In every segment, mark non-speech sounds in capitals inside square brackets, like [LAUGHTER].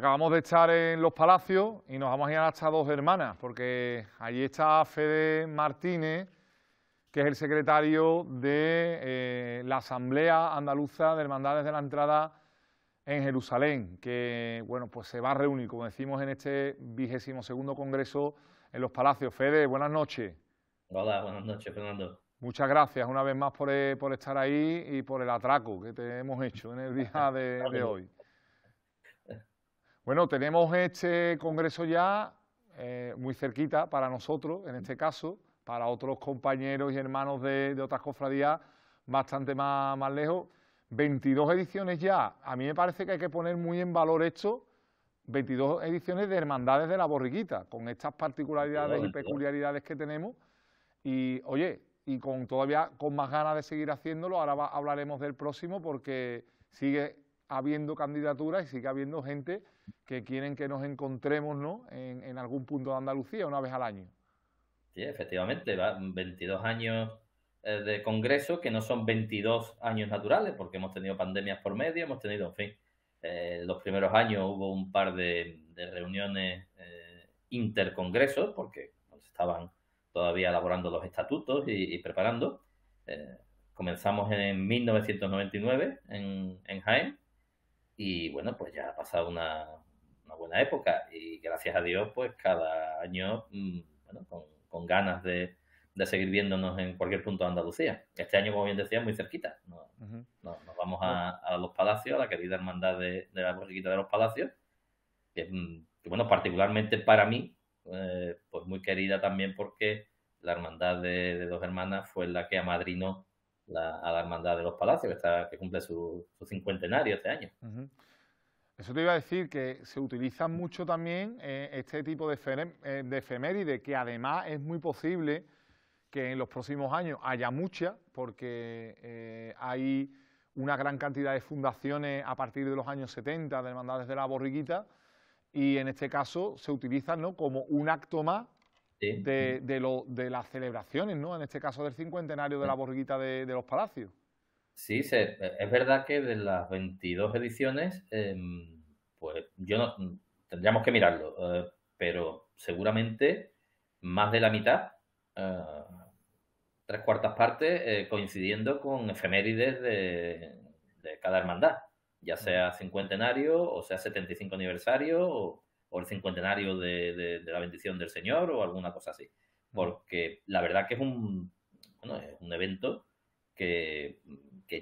Acabamos de estar en Los Palacios y nos vamos a ir a hasta Dos Hermanas, porque allí está Fede Martínez, que es el secretario de eh, la Asamblea Andaluza de Hermandades de la Entrada en Jerusalén, que bueno, pues se va a reunir, como decimos, en este vigésimo segundo congreso en Los Palacios. Fede, buenas noches. Hola, buenas noches, Fernando. Muchas gracias una vez más por, eh, por estar ahí y por el atraco que te hemos hecho en el día [LAUGHS] de hoy. Bueno, tenemos este congreso ya eh, muy cerquita para nosotros, en este caso, para otros compañeros y hermanos de, otras cofradías bastante más, lejos. 22 ediciones ya. A mí me parece que hay que poner muy en valor esto. 22 ediciones de Hermandades de la Borriquita, con estas particularidades y peculiaridades que tenemos. Y oye, y con todavía con más ganas de seguir haciéndolo, ahora hablaremos del próximo porque sigue habiendo candidaturas y sigue habiendo gente que quieren que nos encontremos ¿no? en, algún punto de Andalucía una vez al año. Sí, efectivamente, va 22 años eh, de congreso que no son 22 años naturales, porque hemos tenido pandemias por medio, hemos tenido, en fin, eh, los primeros años hubo un par de, reuniones eh, intercongresos, porque estaban todavía elaborando los estatutos y, preparando. Eh, comenzamos en 1999 en, en Jaén y bueno, pues ya ha pasado una, una buena época y gracias a Dios, pues cada año, mm, bueno, con, con ganas de, de, seguir viéndonos en cualquier punto de Andalucía. Este año, como bien decía, muy cerquita. Nos, vamos a, a, los Palacios, a la querida hermandad de, la Borriquita de los Palacios, que, mm, bueno, particularmente para mí, eh, pues muy querida también porque la hermandad de, de dos hermanas fue la que amadrinó la, a la Hermandad de los Palacios, que, cumple su, cincuentenario este año. Eso te iba a decir que se utiliza mucho también eh, este tipo eh, de, efeméride, que además es muy posible que en los próximos años haya muchas, porque eh, hay una gran cantidad de fundaciones a partir de los años 70 de hermandades de la borriquita, y en este caso se utilizan ¿no? como un acto más de, de, las celebraciones, ¿no? En este caso del cincuentenario de la mm. borguita de, los palacios. Sí, es verdad que de las 22 ediciones, em, pues yo no, mm, tendríamos que mirarlo, eh, pero seguramente más de la mitad, eh, tres cuartas partes, eh, coincidiendo con efemérides de, de, cada hermandad, ya mm. sea cincuentenario o sea 75 aniversario o, o el cincuentenario de, la bendición del Señor o alguna cosa así. Mm. Porque la verdad que es un, bueno, es un evento que,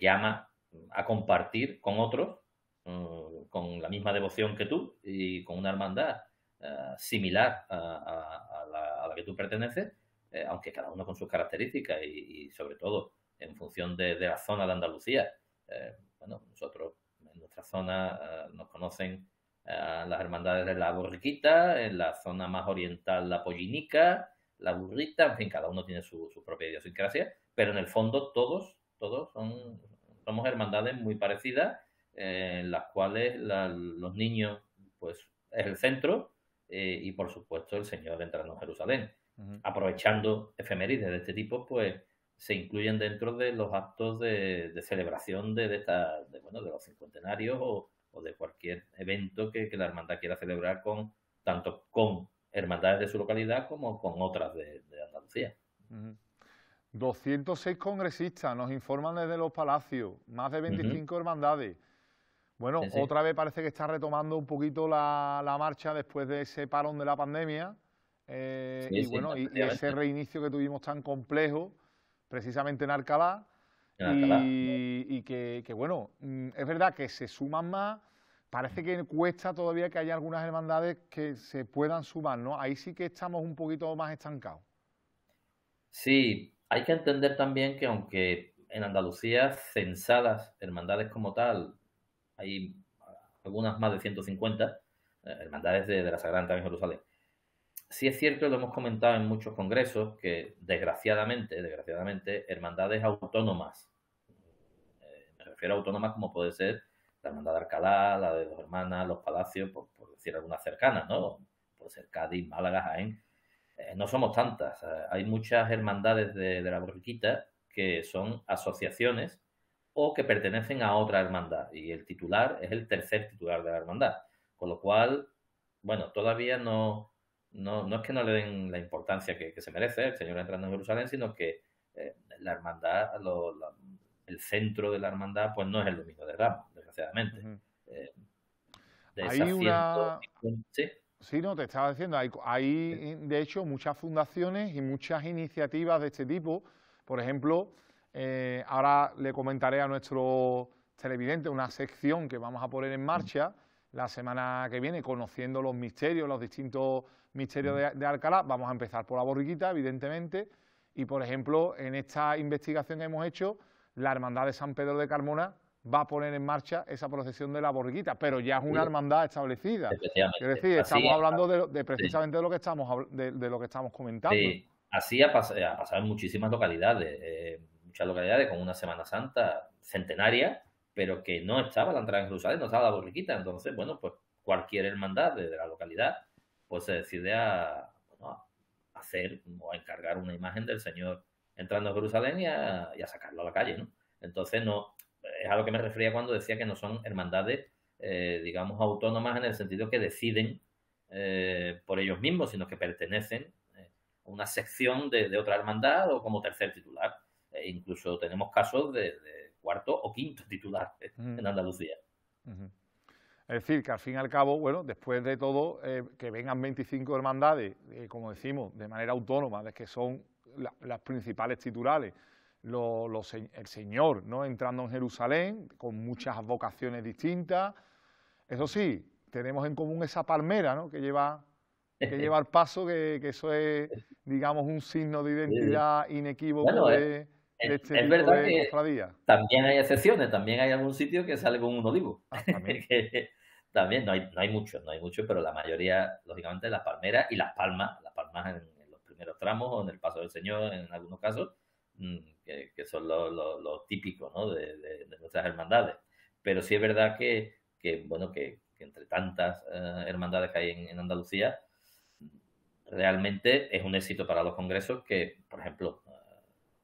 llama a compartir con otros, mm, con la misma devoción que tú y con una hermandad eh, similar a, la, que tú perteneces, eh, aunque cada uno con sus características y, sobre todo en función de, la zona de Andalucía. Eh, bueno, nosotros en nuestra zona nos conocen las hermandades de la borriquita, en la zona más oriental la pollinica, la burrita, en fin, cada uno tiene su, propia idiosincrasia, pero en el fondo todos, todos son, somos hermandades muy parecidas, eh, en las cuales los niños, pues, es el centro eh, y, por supuesto, el Señor entrando en Jerusalén. Aprovechando efemérides de este tipo, pues, se incluyen dentro de los actos de, celebración de, bueno, de los cincuentenarios o, o de cualquier evento que, la hermandad quiera celebrar con tanto con hermandades de su localidad como con otras de, Andalucía. 206 congresistas nos informan desde los palacios, más de 25 hermandades. Bueno, otra vez parece que está retomando un poquito la, marcha después de ese parón de la pandemia eh, y bueno, y, ese reinicio que tuvimos tan complejo, precisamente en Alcalá. Y, que, bueno, mm, es verdad que se suman más parece que cuesta todavía que haya algunas hermandades que se puedan sumar, ¿no? Ahí sí que estamos un poquito más estancados. Sí, hay que entender también que aunque en Andalucía censadas hermandades como tal, hay algunas más de 150, eh, hermandades de, la Sagrada también Jerusalén. Sí es cierto, lo hemos comentado en muchos congresos, que desgraciadamente, desgraciadamente, hermandades autónomas, eh, me refiero a autónomas como puede ser la Hermandad de Alcalá, la de Dos Hermanas, Los Palacios, por, decir algunas cercanas, ¿no? Por ser Cádiz, Málaga, Jaén. Eh, no somos tantas. Hay muchas hermandades de, la borriquita que son asociaciones o que pertenecen a otra hermandad. Y el titular es el tercer titular de la hermandad. Con lo cual, bueno, todavía no, no, no es que no le den la importancia que, se merece el Señor entrando en Jerusalén, sino que eh, la hermandad, el centro de la hermandad, pues no es el domingo de Ramos de eh, hay una... ¿sí? no, te estaba diciendo, hay, eh, de hecho muchas fundaciones y muchas iniciativas de este tipo. Por ejemplo, eh, ahora le comentaré a nuestro televidente una sección que vamos a poner en mm. marcha la semana que viene, conociendo los misterios, los distintos misterios mm. de, de, Alcalá. Vamos a empezar por la borriquita, evidentemente, y por ejemplo, en esta investigación que hemos hecho, la Hermandad de San Pedro de Carmona va a poner en marcha esa procesión de la borriquita... pero ya es una hermandad establecida. Es decir, estamos hablando de, precisamente de lo que estamos de, lo que estamos comentando. Sí. Así ha, pasado en muchísimas localidades, eh, muchas localidades con una Semana Santa centenaria, pero que no estaba la entrada en Jerusalén, no estaba la borriquita. Entonces, bueno, pues cualquier hermandad de, la localidad pues se decide a, hacer o a encargar una imagen del Señor entrando a Jerusalén y y a sacarlo a la calle, ¿no? Entonces no, es a lo que me refería cuando decía que no son hermandades, eh, digamos, autónomas en el sentido que deciden eh, por ellos mismos, sino que pertenecen eh, a una sección de, otra hermandad o como tercer titular. E incluso tenemos casos de, cuarto o quinto titular mm. en Andalucía. Es decir, que al fin y al cabo, bueno, después de todo, que vengan 25 hermandades, como decimos, de manera autónoma, de que son las principales titulares el Señor, ¿no? Entrando en Jerusalén con muchas vocaciones distintas. Eso sí, tenemos en común esa palmera, ¿no? Que lleva, que lleva al paso, que, eso es, digamos, un signo de identidad inequívoco de, este También hay excepciones, también hay algún sitio que sale con un olivo. [LAUGHS] Ah, [LAUGHS] también. no hay, no hay muchos, no hay muchos, pero la mayoría, lógicamente, las palmeras y las palmas, las palmas en, en los primeros tramos o en el paso del Señor, en algunos casos Mm, que, son los lo, típicos ¿no? de, nuestras hermandades. Pero sí es verdad que, bueno, que, entre tantas eh, hermandades que hay en, Andalucía, realmente es un éxito para los congresos que, por ejemplo,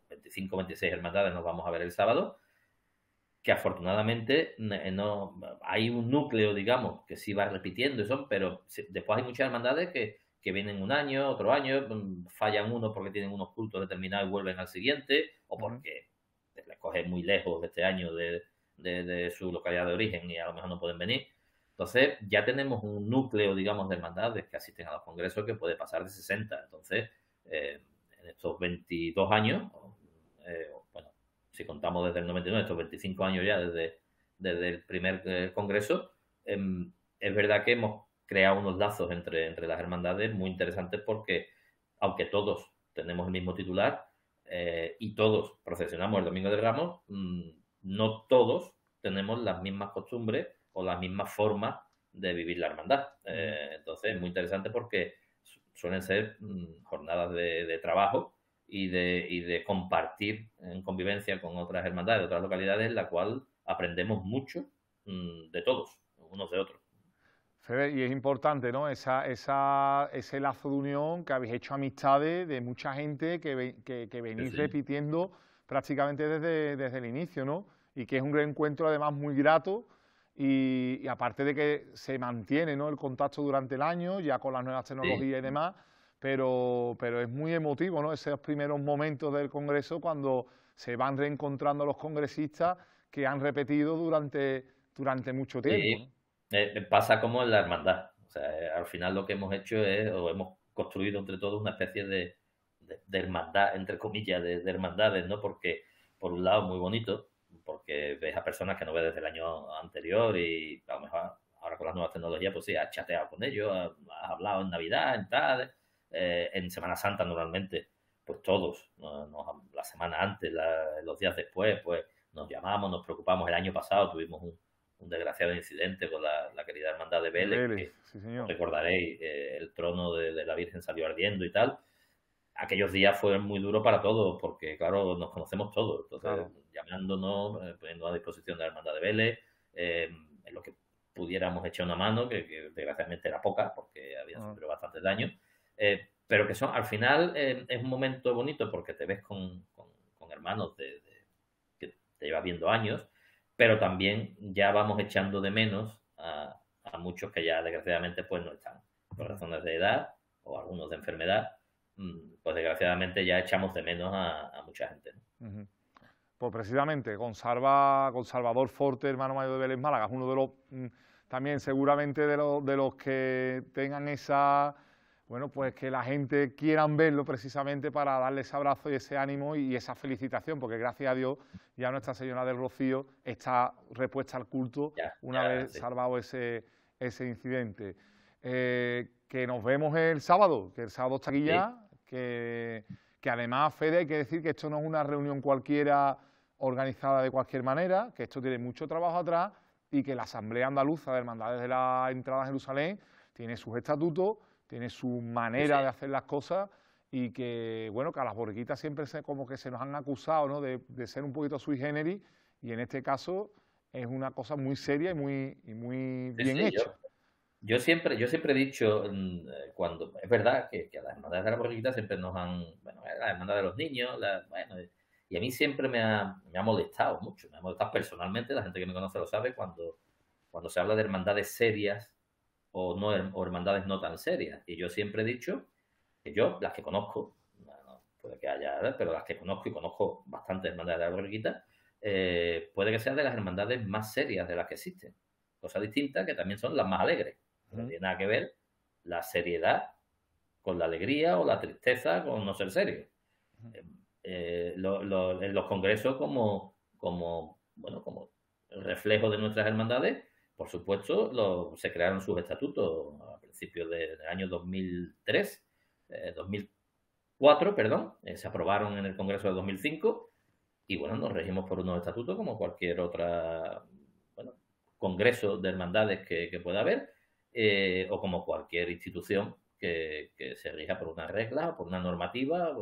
25 eh, 26 hermandades nos vamos a ver el sábado, que afortunadamente eh, no hay un núcleo, digamos, que sí va repitiendo eso, pero después hay muchas hermandades que, que vienen un año, otro año, mm, fallan uno porque tienen unos cultos determinados y vuelven al siguiente, o porque les coge muy lejos de este año de, su localidad de origen y a lo mejor no pueden venir. Entonces, ya tenemos un núcleo, digamos, de hermandades que asisten a los congresos que puede pasar de 60. Entonces, eh, en estos 22 años, eh, bueno, si contamos desde el 99, estos 25 años ya desde, el primer eh, congreso, em, es verdad que hemos crea unos lazos entre, entre las hermandades muy interesantes porque, aunque todos tenemos el mismo titular eh, y todos procesionamos el Domingo de Ramos, mm, no todos tenemos las mismas costumbres o las mismas formas de vivir la hermandad. Eh, entonces, es muy interesante porque suelen ser mm, jornadas de, trabajo y de, de, compartir en convivencia con otras hermandades otras localidades, en la cual aprendemos mucho mm, de todos, unos de otros y es importante, ¿no? Esa, ese lazo de unión que habéis hecho amistades de mucha gente que, que, venís repitiendo prácticamente desde, el inicio, ¿no? Y que es un reencuentro además muy grato y, aparte de que se mantiene, ¿no? El contacto durante el año, ya con las nuevas tecnologías y demás, pero, pero es muy emotivo, ¿no? Esos primeros momentos del Congreso cuando se van reencontrando los congresistas que han repetido durante, durante mucho tiempo. Eh, pasa como en la hermandad. O sea, eh, al final lo que hemos hecho es, o hemos construido entre todos una especie de, hermandad, entre comillas, de, hermandades, ¿no? Porque, por un lado, muy bonito, porque ves a personas que no ves desde el año anterior y a lo mejor ahora con las nuevas tecnologías, pues sí, has chateado con ellos, has, hablado en Navidad, en tal, eh, en Semana Santa normalmente, pues todos, la semana antes, los días después, pues nos llamamos, nos preocupamos. El año pasado tuvimos un, un desgraciado incidente con la, querida hermandad de Vélez, que recordaréis, eh, el trono de, la Virgen salió ardiendo y tal. Aquellos días fueron muy duro para todos, porque claro, nos conocemos todos, entonces llamándonos, eh, poniendo a disposición de la hermandad de Vélez, eh, en lo que pudiéramos echar una mano, que, desgraciadamente era poca, porque había ah. sufrido bastantes daños, pero que son, al final es un momento bonito porque te ves con, hermanos de, que te llevas viendo años pero también ya vamos echando de menos a, muchos que ya desgraciadamente pues no están por razones de edad o algunos de enfermedad, mm, pues desgraciadamente ya echamos de menos a, mucha gente. Pues precisamente, con, Salva, con Salvador Forte, hermano mayor de Vélez Málaga, es uno de los, mm, también seguramente de los, de los que tengan esa bueno, pues que la gente quieran verlo precisamente para darle ese abrazo y ese ánimo y, esa felicitación, porque gracias a Dios ya Nuestra Señora del Rocío está repuesta al culto una vez salvado ese, incidente. Eh, que nos vemos el sábado, que el sábado está aquí ya, que, que además, Fede, hay que decir que esto no es una reunión cualquiera organizada de cualquier manera, que esto tiene mucho trabajo atrás y que la Asamblea Andaluza de Hermandades de la Entrada a Jerusalén tiene sus estatutos tiene su manera de hacer las cosas y que, bueno, que a las borriquitas siempre se, como que se nos han acusado ¿no? de, ser un poquito sui generis y en este caso es una cosa muy seria y muy, y muy bien hecho Yo, siempre, yo siempre he dicho, mm, eh, cuando es verdad que, a las hermandades de las borriquitas siempre nos han, bueno, eh, la hermandad de los niños, bueno, y a mí siempre me ha, me ha molestado mucho, me ha molestado personalmente, la gente que me conoce lo sabe, cuando, cuando se habla de hermandades serias o, hermandades no tan serias. Y yo siempre he dicho que yo, las que conozco, puede que haya, pero las que conozco y conozco bastantes hermandades de la borriquita, eh, puede que sean de las hermandades más serias de las que existen. Cosa distinta que también son las más alegres. No tiene nada que ver la seriedad con la alegría o la tristeza con no ser serio. Eh, eh, en los congresos como, como, bueno, como reflejo de nuestras hermandades, por supuesto, se crearon sus estatutos a principios del año 2003, 2004, eh, perdón, eh, se aprobaron en el Congreso de 2005 y bueno, nos regimos por unos estatutos como cualquier otra congreso de hermandades que, pueda haber eh, o como cualquier institución que, se rija por una regla o por una normativa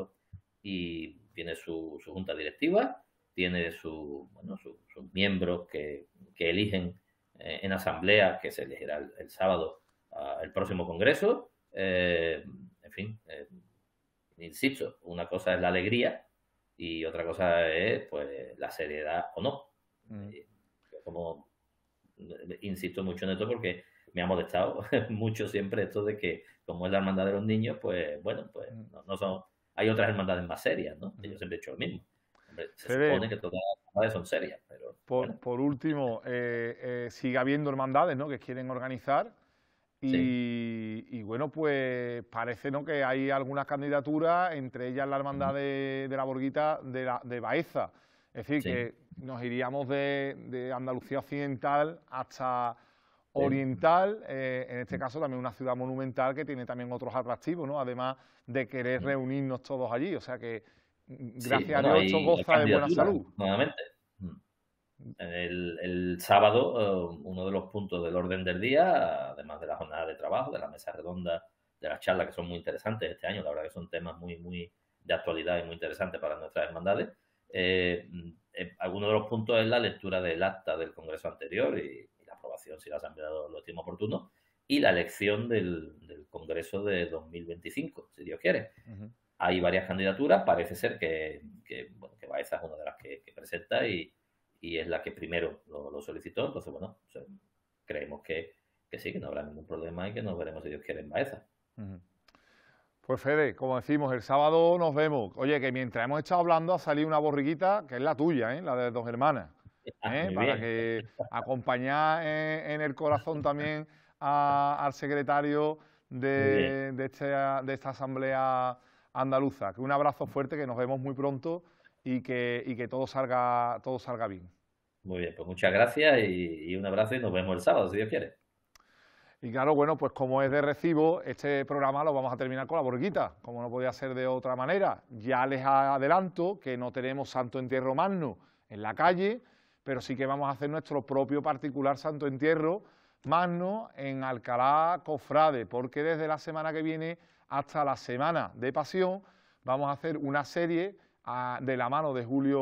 y tiene su, junta directiva, tiene sus miembros que eligen eh, en asamblea que se elegirá el, sábado ah, el próximo Congreso. Eh, en fin, eh, insisto, una cosa es la alegría y otra cosa es pues la seriedad o no. Mm. Como insisto mucho en esto porque me ha molestado [LAUGHS] mucho siempre esto de que como es la hermandad de los niños, pues bueno, pues mm. no, son, hay otras hermandades más serias, ¿no? Mm. Yo siempre he hecho lo mismo se supone que todas las hermandades son serias, pero... Por, último, eh, eh, sigue habiendo hermandades ¿no? que quieren organizar y, bueno, pues parece ¿no? que hay algunas candidaturas, entre ellas la hermandad de, la Borguita de, la, de Baeza. Es decir, que nos iríamos de, Andalucía Occidental hasta oriental, eh, en este mm. caso también una ciudad monumental que tiene también otros atractivos, ¿no? Además de querer mm. reunirnos todos allí, o sea que, Mm, gracias a Dios, goza de buena salud. Nuevamente. Mm. Mm. El, sábado, eh, uno de los puntos del orden del día, además de la jornada de trabajo, de la mesa redonda, de las charlas que son muy interesantes este año, la verdad que son temas muy, muy de actualidad y muy interesantes para nuestras hermandades. Eh, eh alguno de los puntos es la lectura del acta del Congreso anterior y, la aprobación, si la Asamblea lo, lo estima oportuno, y la elección del, Congreso de 2025, si Dios quiere hay varias candidaturas, parece ser que, que, bueno, Baeza es una de las que, presenta y, es la que primero lo, solicitó, entonces bueno, creemos que, sí, que no habrá ningún problema y que nos veremos si Dios quiere en Baeza. Pues Fede, como decimos, el sábado nos vemos. Oye, que mientras hemos estado hablando ha salido una borriguita, que es la tuya, ¿eh? la de dos hermanas. ¿eh? Ah, Para que acompañar en, el corazón también al secretario de, de esta asamblea andaluza. Que un abrazo fuerte, que nos vemos muy pronto y que, que todo, salga, todo salga bien. Muy bien, pues muchas gracias y, un abrazo y nos vemos el sábado, si Dios quiere. Y claro, bueno, pues como es de recibo, este programa lo vamos a terminar con la borguita, como no podía ser de otra manera. Ya les adelanto que no tenemos santo entierro magno en la calle, pero sí que vamos a hacer nuestro propio particular santo entierro magno en Alcalá Cofrade, porque desde la semana que viene hasta la semana de pasión, vamos a hacer una serie ah, de la mano de Julio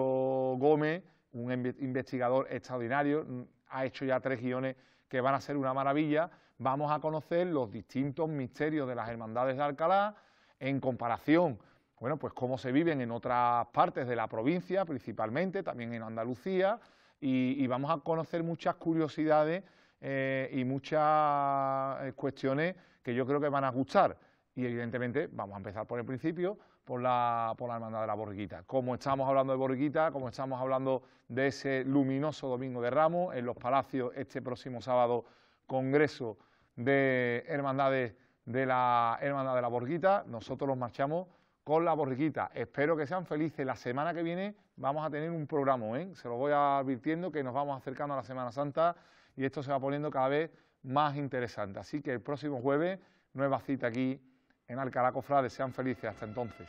Gómez, un investigador extraordinario, mm, ha hecho ya tres guiones que van a ser una maravilla, vamos a conocer los distintos misterios de las hermandades de Alcalá en comparación, bueno, pues cómo se viven en otras partes de la provincia, principalmente, también en Andalucía, y, vamos a conocer muchas curiosidades eh, y muchas eh, cuestiones que yo creo que van a gustar. Y evidentemente, vamos a empezar por el principio, por la, por la hermandad de la Borriquita. Como estamos hablando de Borriquita, como estamos hablando de ese luminoso domingo de Ramos, en los palacios este próximo sábado, congreso de hermandades de la hermandad de la Borriquita, nosotros los marchamos con la borriquita. Espero que sean felices. La semana que viene vamos a tener un programa, ¿eh? se lo voy advirtiendo que nos vamos acercando a la Semana Santa y esto se va poniendo cada vez más interesante. Así que el próximo jueves, nueva cita aquí en Alcalá Cofrades. Sean felices hasta entonces.